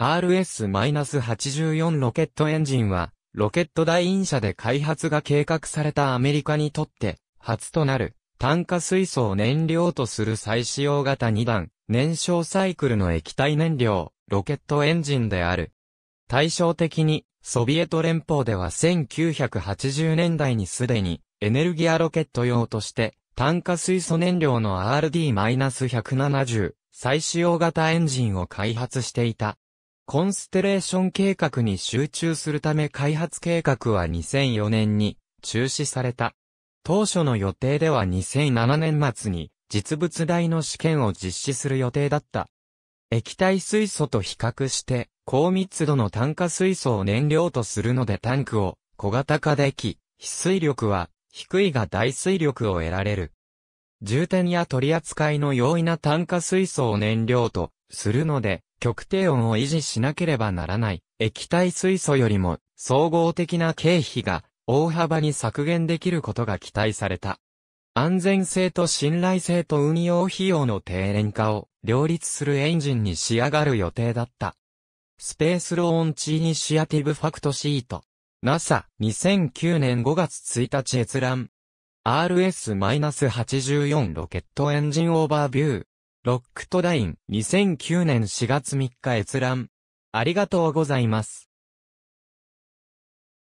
RS-84 ロケットエンジンは、ロケット大院社で開発が計画されたアメリカにとって、初となる、炭化水素を燃料とする再使用型2段、燃焼サイクルの液体燃料、ロケットエンジンである。対照的に、ソビエト連邦では1980年代にすでに、エネルギアロケット用として、炭化水素燃料の RD-170、再使用型エンジンを開発していた。コンステレーション計画に集中するため開発計画は2004年に中止された。当初の予定では2007年末に実物大の試験を実施する予定だった。液体水素と比較して高密度の炭化水素を燃料とするのでタンクを小型化でき、非水力は低いが大水力を得られる。重点や取り扱いの容易な炭化水素を燃料とするので極低温を維持しなければならない液体水素よりも総合的な経費が大幅に削減できることが期待された。安全性と信頼性と運用費用の低廉化を両立するエンジンに仕上がる予定だった。スペースローンチイニシアティブファクトシート。NASA、2009年5月1日閲覧。RS-84 ロケットエンジンオーバービュー。ロックトライン2009年4月3日閲覧。ありがとうございます。